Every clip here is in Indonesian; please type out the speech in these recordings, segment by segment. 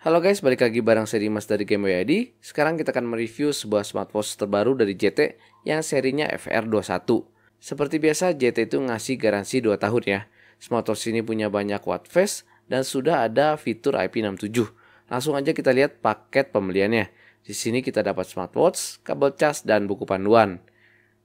Halo guys, balik lagi bareng seri Dimas dari Game ID. Sekarang kita akan mereview sebuah smartwatch terbaru dari JT yang serinya FR21. Seperti biasa, JT itu ngasih garansi 2 tahun ya. Smartwatch ini punya banyak watt face dan sudah ada fitur IP67. Langsung aja kita lihat paket pembeliannya. Di sini kita dapat smartwatch, kabel cas, dan buku panduan.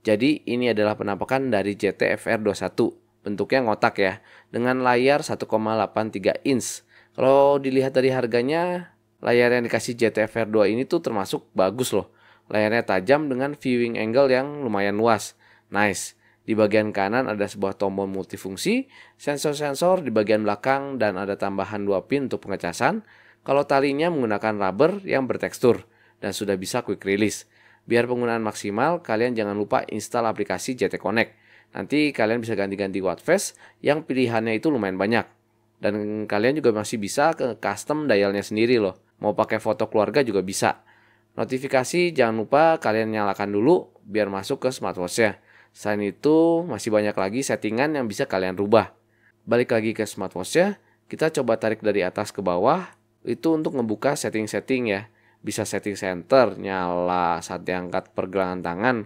Jadi ini adalah penampakan dari JT FR21. Bentuknya ngotak ya, dengan layar 1,83 inch kalau dilihat dari harganya, layar yang dikasih JTFR 2 ini tuh termasuk bagus loh. Layarnya tajam dengan viewing angle yang lumayan luas. Nice. Di bagian kanan ada sebuah tombol multifungsi, sensor-sensor di bagian belakang dan ada tambahan 2 pin untuk pengecasan. Kalau talinya menggunakan rubber yang bertekstur dan sudah bisa quick release. Biar penggunaan maksimal, kalian jangan lupa install aplikasi JT Connect. Nanti kalian bisa ganti-ganti watch face yang pilihannya itu lumayan banyak. Dan kalian juga masih bisa ke custom dialnya sendiri loh. Mau pakai foto keluarga juga bisa. Notifikasi jangan lupa kalian nyalakan dulu biar masuk ke smartwatchnya. Selain itu masih banyak lagi settingan yang bisa kalian rubah. Balik lagi ke smartwatchnya, kita coba tarik dari atas ke bawah. Itu untuk membuka setting-setting ya. Bisa setting center, nyala saat diangkat pergelangan tangan,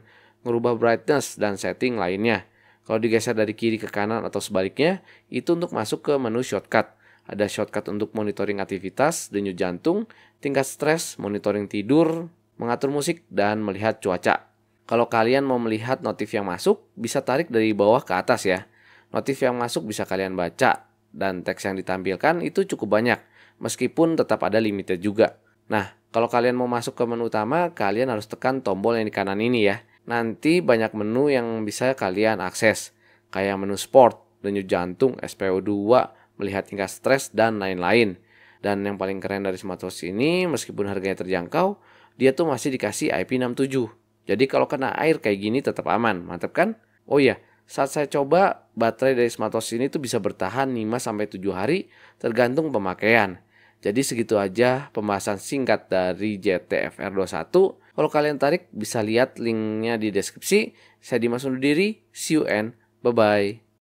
ngerubah brightness dan setting lainnya. Kalau digeser dari kiri ke kanan atau sebaliknya, itu untuk masuk ke menu shortcut. Ada shortcut untuk monitoring aktivitas, denyut jantung, tingkat stres, monitoring tidur, mengatur musik, dan melihat cuaca. Kalau kalian mau melihat notif yang masuk, bisa tarik dari bawah ke atas ya. Notif yang masuk bisa kalian baca, dan teks yang ditampilkan itu cukup banyak, meskipun tetap ada limitnya juga. Nah, kalau kalian mau masuk ke menu utama, kalian harus tekan tombol yang di kanan ini ya nanti banyak menu yang bisa kalian akses, kayak menu sport, denyut jantung, SPO2, melihat tingkat stres, dan lain-lain. Dan yang paling keren dari smartwatch ini, meskipun harganya terjangkau, dia tuh masih dikasih IP67. Jadi kalau kena air kayak gini tetap aman, mantap kan? Oh iya, saat saya coba, baterai dari smartwatch ini tuh bisa bertahan 5-7 hari tergantung pemakaian. Jadi segitu aja pembahasan singkat dari JTFR21. Kalau kalian tarik bisa lihat linknya di deskripsi. Saya Dimas undur diri. See you and bye-bye.